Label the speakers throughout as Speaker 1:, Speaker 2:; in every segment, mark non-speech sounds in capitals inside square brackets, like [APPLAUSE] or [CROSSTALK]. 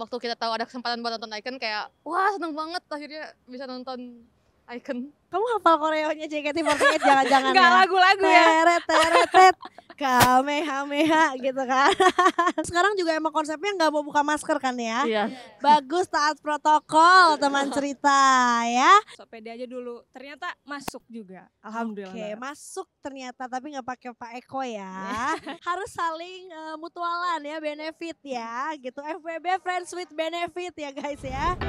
Speaker 1: waktu kita tahu ada kesempatan buat nonton Icon kayak wah seneng banget akhirnya bisa nonton Icon. Kamu hafal koreonya JKT48 jangan-jangan Gak ya? lagu-lagu ya. Teret, teret, teret.
Speaker 2: Kamehameha gitu kan. [LAUGHS] Sekarang juga emang konsepnya nggak mau buka masker kan ya. Iya. Bagus taat protokol teman cerita ya.
Speaker 3: So pede aja dulu. Ternyata masuk juga. Alhamdulillah. Oke, okay, masuk ternyata tapi nggak pakai Pak Eko ya.
Speaker 2: Iya. [LAUGHS] Harus saling uh, mutualan ya benefit ya gitu. FBB friends with benefit ya guys ya.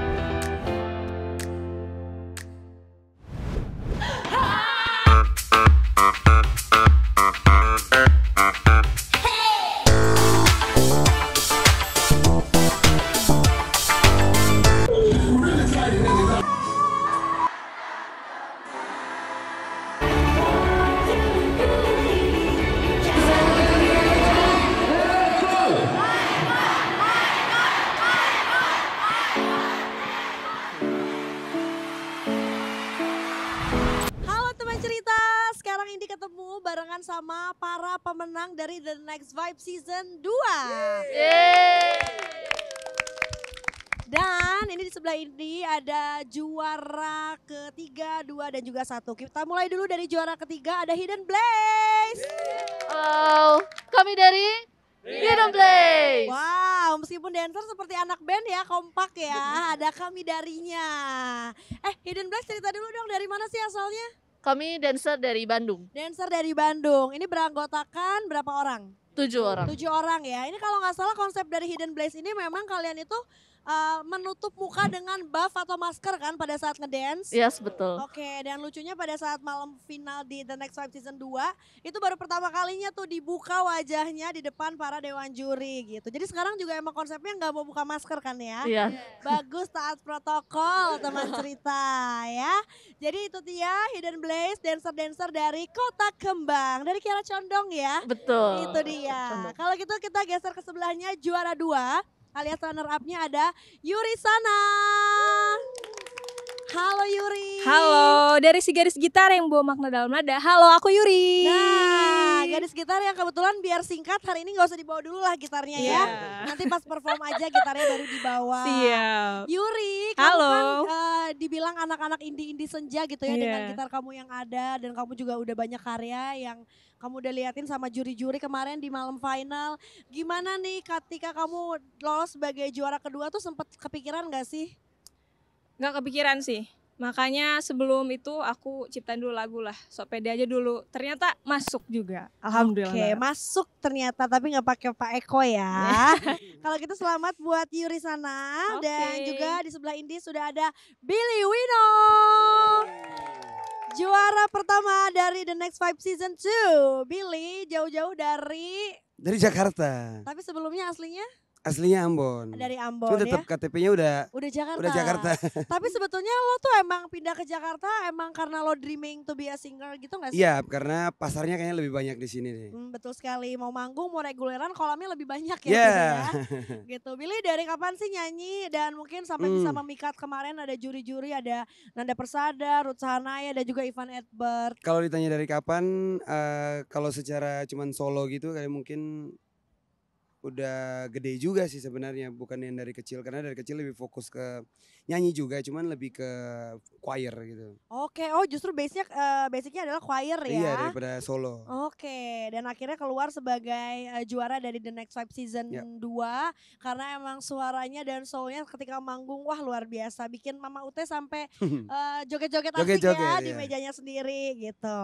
Speaker 2: cerita sekarang ini ketemu barengan sama para pemenang dari The Next Vibe Season 2. Yeay. Dan ini di sebelah ini ada juara ketiga, dua dan juga satu. Kita mulai dulu dari juara ketiga ada Hidden Blaze. Oh, kami dari
Speaker 1: Hidden Blaze. Wow,
Speaker 2: meskipun dancer seperti anak band ya, kompak ya. Ada kami darinya. Eh, Hidden Blaze cerita dulu dong dari mana sih asalnya?
Speaker 1: Kami dancer dari Bandung. Dancer dari Bandung. Ini beranggotakan
Speaker 2: berapa orang? Tujuh orang. Tujuh orang ya. Ini kalau nggak salah konsep dari Hidden Blaze ini memang kalian itu uh, menutup muka dengan buff atau masker kan pada saat ngedance. Yes, betul. Oke, okay, dan lucunya pada saat malam final di The Next Five Season 2, itu baru pertama kalinya tuh dibuka wajahnya di depan para dewan juri gitu. Jadi sekarang juga emang konsepnya nggak mau buka masker kan ya? Iya. Yeah. Bagus taat protokol teman [LAUGHS] cerita ya. Jadi itu dia Hidden Blaze dancer-dancer dari Kota Kembang, dari Kiara Condong ya. Betul. Itu dia. Kalau gitu kita geser ke sebelahnya juara dua alias runner up-nya ada Yuri Sana. Halo Yuri. Halo,
Speaker 3: dari si garis gitar yang bawa makna dalam nada. Halo, aku Yuri. Nah,
Speaker 2: garis gitar yang kebetulan biar singkat hari ini nggak usah dibawa dulu lah gitarnya yeah. ya. Iya. Nanti pas perform aja gitarnya baru
Speaker 3: dibawa. Siap.
Speaker 2: Yuri, dibilang anak-anak indie-indie senja gitu ya yeah. dengan gitar kamu yang ada dan kamu juga udah banyak karya yang kamu udah liatin sama juri-juri kemarin di malam final. Gimana nih ketika kamu lolos sebagai juara kedua
Speaker 3: tuh sempet kepikiran gak sih? Gak kepikiran sih. Makanya sebelum itu aku ciptain dulu lagu lah, sok pede aja dulu. Ternyata masuk juga, alhamdulillah. Oke, okay,
Speaker 2: masuk ternyata tapi nggak pakai Pak Eko ya.
Speaker 3: [LAUGHS] Kalau gitu selamat buat Yuri
Speaker 2: sana okay. dan juga di sebelah Indi sudah ada Billy Wino. Juara pertama dari The Next Five Season 2. Billy jauh-jauh dari
Speaker 4: dari Jakarta.
Speaker 2: Tapi sebelumnya aslinya
Speaker 4: Aslinya Ambon.
Speaker 2: Dari Ambon Cuma tetap ya?
Speaker 4: KTP-nya udah udah Jakarta. Udah Jakarta.
Speaker 2: [LAUGHS] Tapi sebetulnya lo tuh emang pindah ke Jakarta emang karena lo dreaming to be a singer gitu gak sih? Iya,
Speaker 4: karena pasarnya kayaknya lebih banyak di sini nih.
Speaker 2: Hmm, betul sekali. Mau manggung, mau reguleran, kolamnya lebih banyak ya. Yeah. Gitu, ya. [LAUGHS] gitu. Billy dari kapan sih nyanyi dan mungkin sampai hmm. bisa memikat kemarin ada juri-juri ada Nanda Persada, Ruth Sahanaya dan juga Ivan Edbert.
Speaker 4: Kalau ditanya dari kapan, uh, kalau secara cuman solo gitu kayak mungkin udah gede juga sih sebenarnya bukan yang dari kecil karena dari kecil lebih fokus ke nyanyi juga cuman lebih ke choir gitu.
Speaker 2: Oke, okay. oh justru basic uh, eh, basicnya adalah choir ya. Iya, daripada solo. Oke, okay. dan akhirnya keluar sebagai uh, juara dari The Next Five Season yep. Ya. 2 karena emang suaranya dan soulnya ketika manggung wah luar biasa bikin Mama Ute sampai joget [LAUGHS] eh, joget-joget asik joget, ya iya. di mejanya sendiri gitu.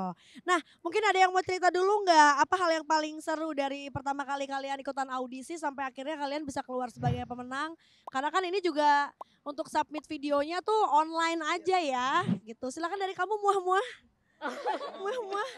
Speaker 2: Nah, mungkin ada yang mau cerita dulu nggak apa hal yang paling seru dari pertama kali kalian ikutan audisi sampai akhirnya kalian bisa keluar sebagai pemenang? Karena kan ini juga untuk submit videonya tuh online aja ya gitu. Silakan dari
Speaker 1: kamu muah-muah. [LAUGHS] muah-muah.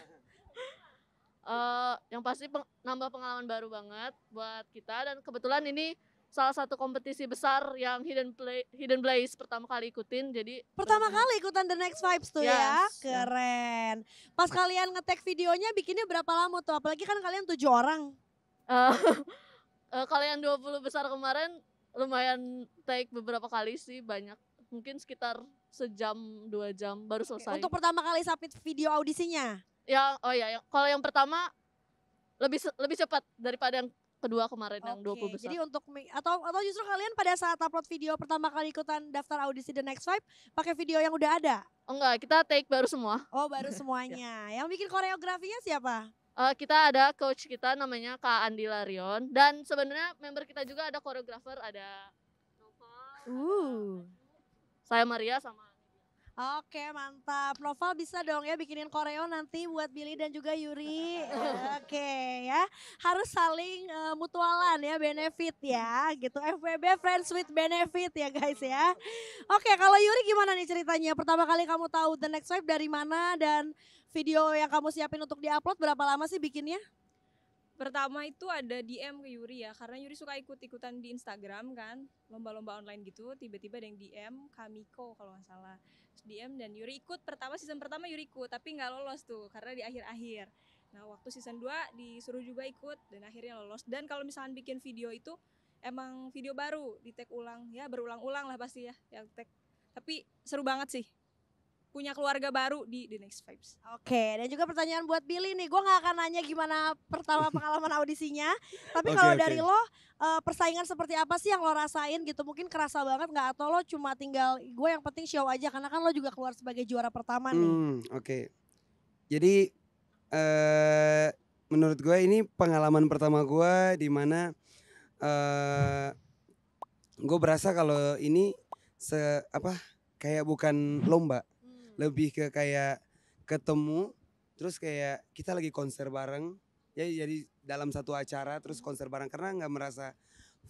Speaker 1: Uh, yang pasti peng nambah pengalaman baru banget buat kita dan kebetulan ini salah satu kompetisi besar yang Hidden Play Hidden Blaze pertama kali ikutin. Jadi pertama -bener. kali ikutan The Next Vibes tuh ya. yes. ya. Keren. Pas kalian ngetek videonya bikinnya berapa lama tuh? Apalagi kan kalian
Speaker 2: tujuh orang. Uh,
Speaker 1: uh, [LAUGHS] kalian 20 besar kemarin lumayan take beberapa kali sih banyak mungkin sekitar sejam dua jam baru selesai. Untuk pertama kali submit video audisinya? Ya oh iya, ya kalau yang pertama lebih lebih cepat daripada yang kedua kemarin okay. yang 20 besar. Jadi untuk atau atau justru kalian pada saat
Speaker 2: upload video pertama kali ikutan daftar audisi The Next Five pakai video yang udah ada? Oh enggak, kita take
Speaker 1: baru semua. Oh, baru [LAUGHS] semuanya. Yang bikin koreografinya siapa? uh, kita ada coach kita namanya Kak Andi Larion dan sebenarnya member kita juga ada koreografer ada Nova, uh. saya Maria sama Oke mantap.
Speaker 2: Noval bisa dong ya bikinin koreo nanti buat Billy dan juga Yuri. [LAUGHS] Oke ya. Harus saling uh, mutualan ya benefit ya gitu. FWB Friends with Benefit ya guys ya. Oke kalau Yuri gimana nih ceritanya? Pertama kali kamu tahu The Next Wave dari mana dan video yang kamu siapin untuk diupload berapa lama sih bikinnya?
Speaker 3: Pertama itu ada DM ke Yuri ya, karena Yuri suka ikut-ikutan di Instagram kan, lomba-lomba online gitu, tiba-tiba ada yang DM, Kamiko kalau nggak salah. Terus DM dan Yuri ikut, pertama season pertama Yuri ikut, tapi nggak lolos tuh, karena di akhir-akhir. Nah waktu season 2 disuruh juga ikut, dan akhirnya lolos. Dan kalau misalnya bikin video itu, emang video baru, di tag ulang, ya berulang-ulang lah pasti ya, yang tag. Tapi seru banget sih, punya keluarga baru di The Next Vibes.
Speaker 2: Oke, dan juga pertanyaan buat Billy nih. Gue gak akan nanya gimana pertama [LAUGHS] pengalaman audisinya. Tapi kalau okay. dari lo, eh, persaingan seperti apa sih yang lo rasain gitu? Mungkin kerasa banget gak? Atau lo cuma tinggal, gue yang penting show aja. Karena kan lo juga keluar sebagai juara pertama nih.
Speaker 4: Hmm, Oke. Okay. Jadi, uh, menurut gue ini pengalaman pertama gue di mana uh, eh, gue berasa kalau ini se apa kayak bukan lomba lebih ke kayak ketemu terus kayak kita lagi konser bareng ya jadi dalam satu acara terus hmm. konser bareng karena nggak merasa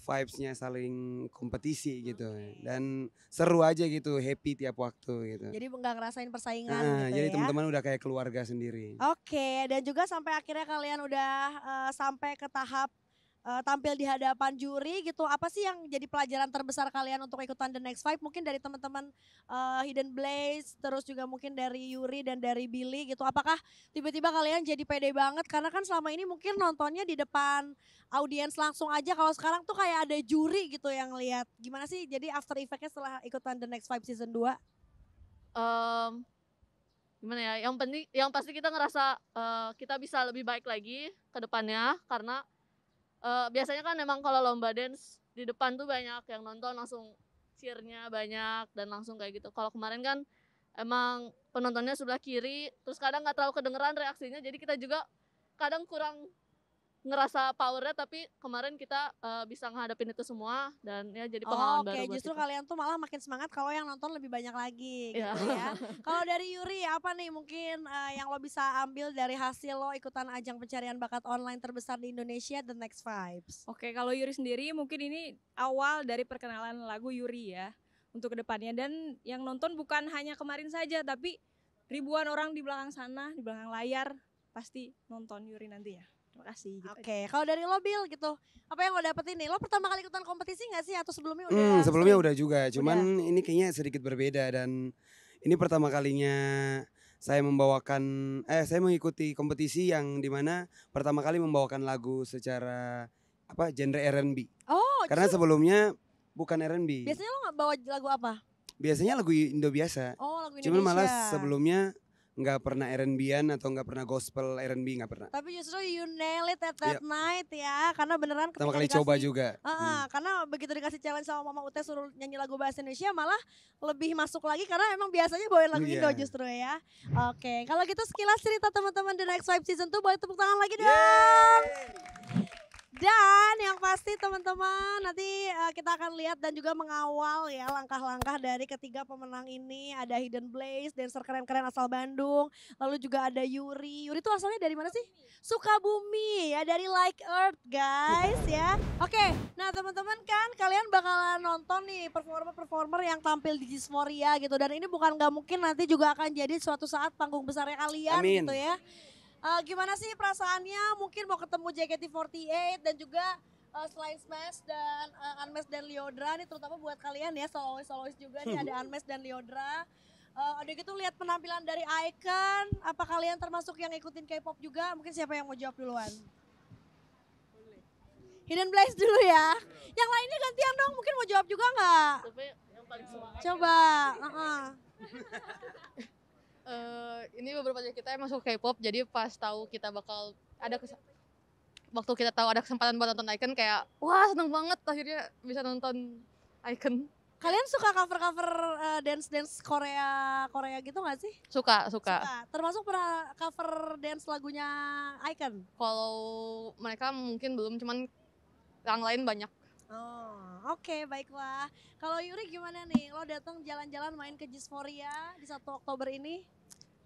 Speaker 4: vibesnya saling kompetisi gitu okay. dan seru aja gitu happy tiap waktu gitu jadi
Speaker 2: nggak ngerasain persaingan nah, gitu jadi ya? teman-teman
Speaker 4: udah kayak keluarga sendiri
Speaker 2: oke okay, dan juga sampai akhirnya kalian udah uh, sampai ke tahap uh, tampil di hadapan juri gitu. Apa sih yang jadi pelajaran terbesar kalian untuk ikutan The Next Five? Mungkin dari teman-teman uh, Hidden Blaze, terus juga mungkin dari Yuri dan dari Billy gitu. Apakah tiba-tiba kalian jadi pede banget? Karena kan selama ini mungkin nontonnya di depan audiens langsung aja. Kalau sekarang tuh kayak ada juri gitu yang lihat. Gimana
Speaker 1: sih jadi after effectnya setelah ikutan The Next Five season 2? Um, gimana ya yang penting yang pasti kita ngerasa uh, kita bisa lebih baik lagi ke depannya karena uh, biasanya kan emang kalau lomba dance di depan tuh banyak yang nonton langsung cheernya banyak dan langsung kayak gitu. Kalau kemarin kan emang penontonnya sebelah kiri, terus kadang nggak terlalu kedengeran reaksinya, jadi kita juga kadang kurang ngerasa powernya tapi kemarin kita uh, bisa ngadepin itu semua dan ya jadi oh, pengalaman oh, okay. baru. Oke, justru kita. kalian tuh malah makin semangat kalau yang nonton lebih banyak lagi yeah. gitu ya. [LAUGHS] kalau dari Yuri
Speaker 2: apa nih mungkin uh, yang lo bisa ambil dari hasil lo ikutan ajang pencarian bakat online terbesar
Speaker 3: di Indonesia The Next Vibes. Oke, okay, kalau Yuri sendiri mungkin ini awal dari perkenalan lagu Yuri ya untuk kedepannya dan yang nonton bukan hanya kemarin saja tapi ribuan orang di belakang sana, di belakang layar pasti nonton Yuri nanti ya makasih gitu. Oke, okay. kalau dari lo Bill gitu, apa yang lo dapetin nih? Lo pertama kali ikutan kompetisi gak sih atau sebelumnya udah? Hmm,
Speaker 4: sebelumnya udah juga, cuman udah. ini kayaknya sedikit berbeda dan ini pertama kalinya saya membawakan eh saya mengikuti kompetisi yang dimana pertama kali membawakan lagu secara apa genre R&B.
Speaker 2: Oh, karena cuman.
Speaker 4: sebelumnya bukan R&B. Biasanya
Speaker 2: lo gak bawa lagu apa?
Speaker 4: Biasanya lagu Indo biasa.
Speaker 2: Oh, lagu Indonesia. Cuman malah sebelumnya
Speaker 4: nggak pernah R&B-an atau nggak pernah gospel R&B nggak pernah.
Speaker 2: Tapi justru you nail it at that yep. Iya. night ya, karena beneran pertama
Speaker 4: kali dikasih, coba juga. Uh,
Speaker 2: hmm. karena begitu dikasih challenge sama Mama Ute suruh nyanyi lagu bahasa Indonesia malah lebih masuk lagi karena emang biasanya bawain lagu yeah. Indo justru ya. Oke, okay. kalau gitu sekilas cerita teman-teman The Next Five Season tuh boleh tepuk tangan lagi dong. Yeay. Dan yang pasti teman-teman nanti uh, kita akan lihat dan juga mengawal ya langkah-langkah dari ketiga pemenang ini. Ada Hidden Blaze, dancer keren-keren asal Bandung. Lalu juga ada Yuri. Yuri tuh asalnya dari mana sih? Sukabumi ya dari Like Earth guys ya. Oke, okay, nah teman-teman kan kalian bakalan nonton nih performer-performer yang tampil di Dysphoria gitu. Dan ini bukan gak mungkin nanti juga akan jadi suatu saat panggung besarnya kalian Amin. gitu ya. Uh, gimana sih perasaannya mungkin mau ketemu JKT48 dan juga uh, selain Smash dan uh, eh, Unmesh dan Liodra nih terutama buat kalian ya solois solois juga nih ada [LAUGHS] Unmesh dan Liodra. Uh, ada gitu lihat penampilan dari Icon, apa kalian termasuk yang ikutin K-pop juga? Mungkin siapa yang mau jawab duluan? Hidden Blaze dulu ya. Yang lainnya gantian dong, mungkin mau jawab juga nggak?
Speaker 1: Coba, uh -uh. [LAUGHS] uh, ini beberapa dari kita emang suka K-pop jadi pas tahu kita bakal ada waktu kita tahu ada kesempatan buat nonton Icon kayak wah seneng banget akhirnya bisa nonton Icon. Kalian suka cover-cover uh, dance-dance Korea Korea gitu gak sih? Suka, suka. suka.
Speaker 2: Termasuk pernah cover dance lagunya Icon? Kalau mereka mungkin belum, cuman yang lain banyak. Oh, oke okay, baiklah. Kalau Yuri gimana nih? Lo datang jalan-jalan main ke Jisforia di 1 Oktober ini?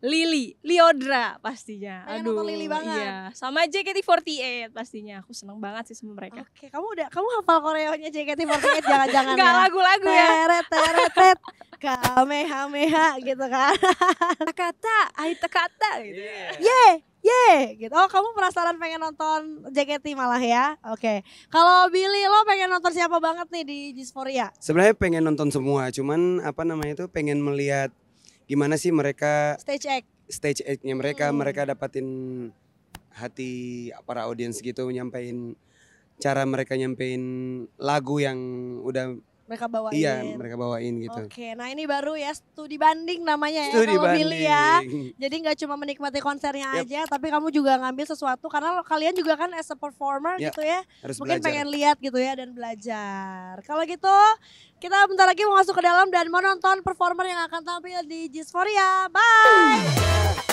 Speaker 3: Lili, Liodra pastinya. Pengen eh, Aduh, nonton Lili banget. Iya, sama JKT48 pastinya. Aku seneng banget sih sama mereka. Oke, okay,
Speaker 2: kamu udah kamu hafal koreonya JKT48 jangan-jangan Enggak [LAUGHS] ya? lagu-lagu ya. Teret teret teret. Kamehameha gitu kan. Takata, ai takata gitu. Yeah. yeah ye gitu. Oh kamu penasaran pengen nonton JKT malah ya? Oke. Okay. Kalau Billy lo pengen nonton siapa banget nih di Dysphoria?
Speaker 4: Sebenarnya pengen nonton semua, cuman apa namanya itu pengen melihat gimana sih mereka stage act stage actnya mereka hmm. mereka dapatin hati para audiens gitu nyampein cara mereka nyampein lagu yang udah
Speaker 2: mereka bawain. Iya,
Speaker 4: mereka bawain gitu. Oke,
Speaker 2: nah ini baru ya studi banding namanya ya, studi ya kalau banding. milih ya. Jadi nggak cuma menikmati konsernya yep. aja, tapi kamu juga ngambil sesuatu karena kalian juga kan as a performer yep. gitu ya. Harus Mungkin belajar. pengen lihat gitu ya dan belajar. Kalau gitu, kita bentar lagi mau masuk ke dalam dan mau nonton performer yang akan tampil di Jisforia. Bye.